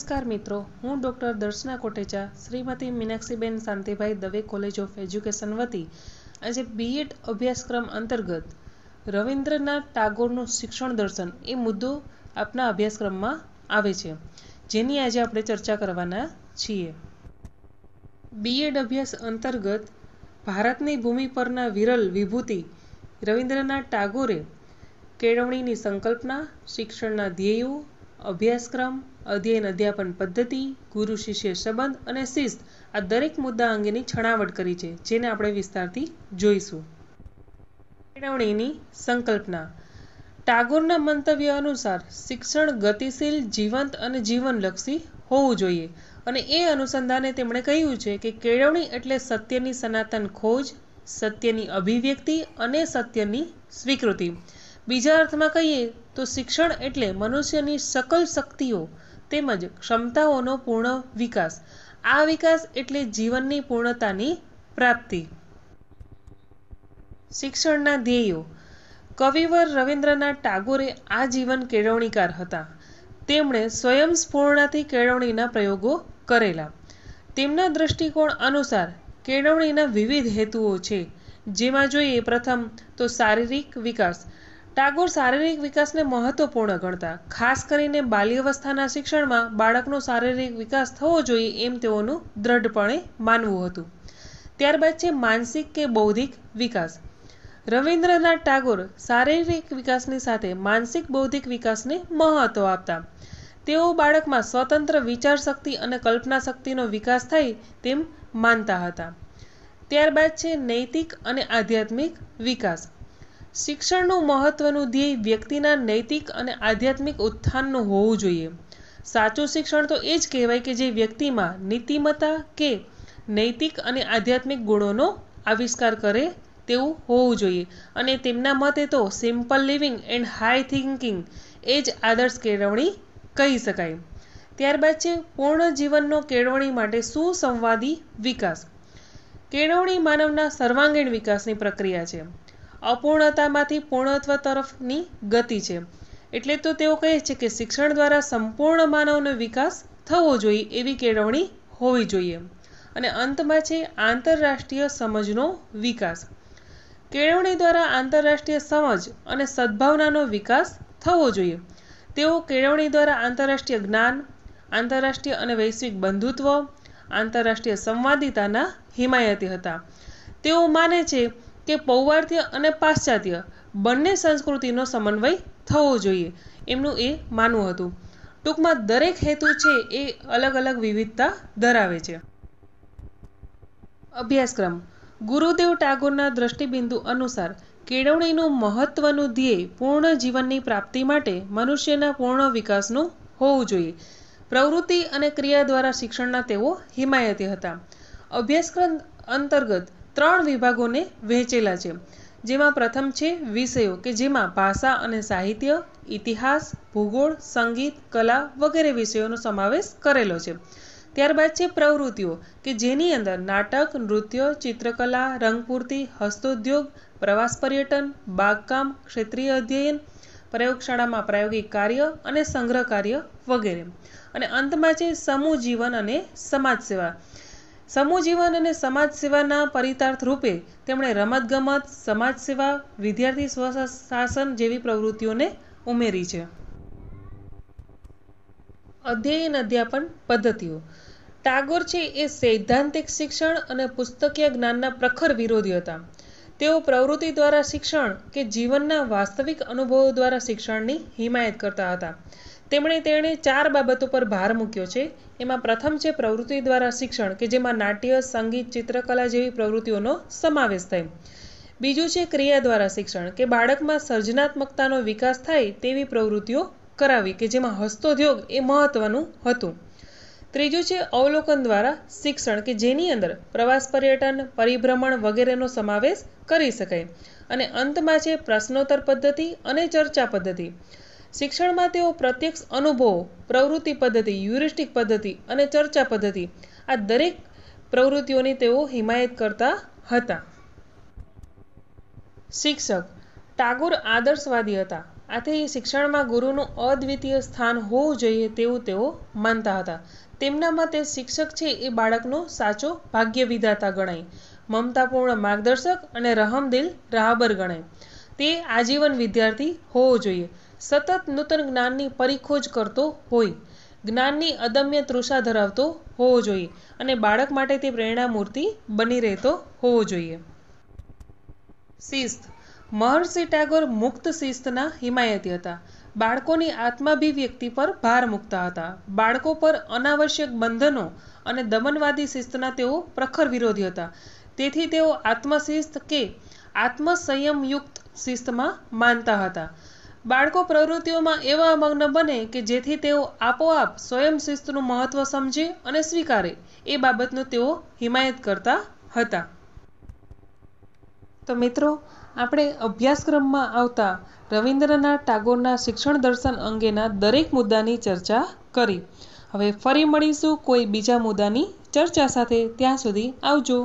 નમસ્કાર મિત્રો હું doctor Darshana Kotecha Shrimati Meenakshiben Shantibhai Dave college of education વતી આજે બીએડ અભ્યાસક્રમ અંતર્ગત રવિન્દ્રનાથ ટાગોરનું શિક્ષણ દર્શન એ મુદ્દો આપના અભ્યાસક્રમમાં આવે છે જેની આજે આપણે ચર્ચા કરવાના છીએ બીએડ અભ્યાસ અંતર્ગત ભારતની ભૂમિ પરના વિરલ વિભૂતિ રવિન્દ્રનાથ ટાગોરે કેળવણીની સંકલ્પના શિક્ષણના ધ્યેયો અભ્યાસક્રમ અધ્યયન અધ્યાપન પદ્ધતિ ગુરુ શિષ્ય સંબંધ અને શિસ્ત આ દરેક મુદ્દા અંગેની છણાવટ કરી છે જેને આપણે વિસ્તારથી જોઈશું કેળવણીની સંકલ્પના ટાગોરના મંતવ્ય અનુસાર શિક્ષણ ગતિશીલ જીવંત અને જીવનલક્ષી હોવું જોઈએ અને એ અનુસંધાને તેમણે કહ્યું છે કે કેળવણી એટલે સત્યની સનાતન ખોજ સત્યની અભિવ્યક્તિ અને સત્યની સ્વીકૃતિ બીજા અર્થમાં કહીએ તો શિક્ષણ એટલે મનુષ્યની સકલ શક્તિઓ તેમજ ક્ષમતાઓનો પૂર્ણ વિકાસ આ વિકાસ એટલે જીવનની પૂર્ણતાની પ્રાપ્તિ શિક્ષણના ધ્યેયો કવિવર રવિન્દ્રનાથ ટાગોરે આ જીવન કેળવણીકાર હતા તેમણે સ્વયંસ્ફૂર્ણાથી કેળવણીના પ્રયોગો કરેલા તેમના દ્રષ્ટિકોણ અનુસાર કેળવણીના વિવિધ હેતુઓ છે જેમાં જોઈએ પ્રથમ તો શારીરિક વિકાસ ટાગોર શારીરિક વિકાસને મહત્વપૂર્ણ ગણતા ખાસ કરીને બાલ્યવસ્થાના શિક્ષણમાં બાળકનો શારીરિક વિકાસ થવો જોઈએ એમ તેઓનું દ્રઢપણે માનવું હતું ત્યારબાદ છે માનસિક કે બૌદ્ધિક વિકાસ રવિન્દ્રનાથ ટાગોર શારીરિક વિકાસની સાથે માનસિક બૌદ્ધિક વિકાસને મહત્વ આપતા તેઓ બાળકમાં સ્વતંત્ર વિચાર શક્તિ અને કલ્પના શક્તિનો વિકાસ થાય તેમ માનતા હતા ત્યારબાદ છે નૈતિક અને આધ્યાત્મિક વિકાસ શિક્ષણનું મહત્ત્વનું ધ્યેય વ્યક્તિના નૈતિક અને આધ્યાત્મિક ઉત્થાનનું હોવું જોઈએ સાચું શિક્ષણ તો એ જ કહેવાય કે જે વ્યક્તિમાં નીતિમત્તા કે નૈતિક અને આધ્યાત્મિક ગુણોનો આવિષ્કાર કરે તેવું હોવું જોઈએ અને તેમના મતે તો simple living and high thinking એ જ આદર્શ કેળવણી કહી શકાય ત્યારબાદ છે પૂર્ણ જીવનનો કેળવણી માટે સુસંવાદી વિકાસ કેળવણી માનવના સર્વાંગીણ વિકાસની પ્રક્રિયા છે અપૂર્ણતામાંથી પૂર્ણત્વ તરફની ગતિ છે એટલે તો તેઓ કહે છે કે શિક્ષણ દ્વારા સંપૂર્ણ માનવનો વિકાસ થવો જોઈએ એવી કેળવણી હોવી જોઈએ અને અંતમાં છે આંતરરાષ્ટ્રીય સમજનો વિકાસ કેળવણી દ્વારા આંતરરાષ્ટ્રીય સમજ અને સદ્ભાવનાનો વિકાસ થવો જોઈએ તેઓ કેળવણી દ્વારા આંતરરાષ્ટ્રીય જ્ઞાન આંતરરાષ્ટ્રીય અને વૈશ્વિક બંધુત્વ આંતરરાષ્ટ્રીય સંવાદિતાના હિમાયતી હતા તેઓ માને છે કે પૌવાર્ત્ય અને પાશ્ચાત્ય બંને સંસ્કૃતિનો સમન્વય થવો જોઈએ એમનું એ માનવું હતું ટૂંકમાં દરેક હેતુ છે એ અલગ અલગ વિવિધતા ધરાવે છે અભ્યાસક્રમ ગુરુદેવ ટાગોરના દ્રષ્ટિબિંદુ અનુસાર કેળવણીનું મહત્વનું ધ્યેય પૂર્ણ જીવનની પ્રાપ્તિ માટે મનુષ્યના પૂર્ણ વિકાસનું હોવું જોઈએ પ્રવૃત્તિ અને ક્રિયા દ્વારા શિક્ષણના તેઓ હિમાયતી હતા અભ્યાસક્રમ અંતર્ગત ત્રણ વિભાગોને વહેંચેલા છે જેમાં પ્રથમ છે વિષયો કે જેમાં ભાષા અને સાહિત્ય ઇતિહાસ ભૂગોળ સંગીત કલા વગેરે વિષયોનો સમાવેશ કરેલો છે ત્યારબાદ છે પ્રવૃત્તિઓ કે જેની અંદર નાટક નૃત્ય ચિત્રકલા રંગપૂર્તિ હસ્તોદ્યોગ પ્રવાસ પર્યટન બાગકામ ક્ષેત્રીય અધ્યયન પ્રયોગશાળામાં પ્રાયોગિક કાર્ય અને સંગ્રહ કાર્ય વગેરે અને અંતમાં છે સમૂહ જીવન અને સમાજ સેવા સમૂહ જીવન અને સમાજ સેવાના પરિતાર્થ રૂપે તેમણે રમતગમત સમાજ સેવા વિદ્યાર્થી સ્વશાસન જેવી પ્રવૃત્તિઓને ઉમેરી છે અધ્યયન અધ્યાપન પદ્ધતિઓ ટાગોર છે એ સૈદ્ધાંતિક શિક્ષણ અને પુસ્તકીય જ્ઞાનના પ્રખર વિરોધી હતા તેઓ પ્રવૃત્તિ દ્વારા શિક્ષણ કે જીવનના વાસ્તવિક અનુભવો દ્વારા શિક્ષણની હિમાયત કરતા હતા તેમણે તેણે ચાર બાબતો પર ભાર મૂક્યો છે એમાં પ્રથમ છે પ્રવૃત્તિ દ્વારા શિક્ષણ કે જેમાં નાટ્ય સંગીત ચિત્રકલા જેવી પ્રવૃત્તિઓનો સમાવેશ થાય બીજું છે ક્રિયા દ્વારા શિક્ષણ કે બાળકમાં સર્જનાત્મકતાનો વિકાસ થાય તેવી પ્રવૃત્તિઓ કરાવી કે જેમાં હસ્તોદ્યોગ એ મહત્ત્વનું હતું ત્રીજું છે અવલોકન દ્વારા શિક્ષણ કે જેની અંદર પ્રવાસ પર્યટન પરિભ્રમણ વગેરેનો સમાવેશ કરી શકાય અને અંતમાં છે પ્રશ્નોત્તર પદ્ધતિ અને ચર્ચા પદ્ધતિ શિક્ષણમાં તેઓ પ્રત્યક્ષ અનુભવો પ્રવૃત્તિ પદ્ધતિ યુરિસ્ટિક પદ્ધતિ અને ચર્ચા પદ્ધતિ આ દરેક પ્રવૃત્તિઓની તેઓ હિમાયત કરતા હતા શિક્ષક ટાગોર આદર્શવાદી હતા આથી શિક્ષણમાં ગુરુનું અદ્વિતીય સ્થાન હોવું જોઈએ તેવું તેઓ માનતા હતા તેમના મતે શિક્ષક છે એ બાળકનો સાચો ભાગ્ય વિધાતા ગણાય મમતાપૂર્ણ માર્ગદર્શક અને રહમદિલ રાહબર ગણાય તે આજીવન વિદ્યાર્થી હોવો જોઈએ સતત નૂતન જ્ઞાનની પરિખોજ કરતો હોય જ્ઞાનની અદમ્ય તૃષા ધરાવતો હોવો જોઈએ અને બાળક માટે તે પ્રેરણામૂર્તિ બની રહેતો હોવો જોઈએ શિસ્ત મહર્ષિ ટાગોર મુક્ત શિસ્તના હિમાયતી હતા બાળકોની આત્માભિવ્યક્તિ પર ભાર મૂકતા હતા બાળકો પર અનાવશ્યક બંધનો અને દમનવાદી શિસ્તના તેઓ પ્રખર વિરોધી હતા તેથી તેઓ આત્મશિસ્ત કે આત્મસંયમયુક્ત શિસ્તમાં માનતા હતા બાળકો પ્રવૃત્તિઓમાં એવા મગ્ન બને કે જેથી તેઓ આપોઆપ સ્વયં શિસ્તનું મહત્વ સમજે અને સ્વીકારે એ બાબતનો તેઓ હિમાયત કરતા હતા તો મિત્રો આપણે અભ્યાસક્રમમાં આવતા રવિન્દ્રનાથ ટાગોરના શિક્ષણ દર્શન અંગેના દરેક મુદ્દાની ચર્ચા કરી હવે ફરી મળીશું કોઈ બીજા મુદ્દાની ચર્ચા સાથે ત્યાં સુધી આવજો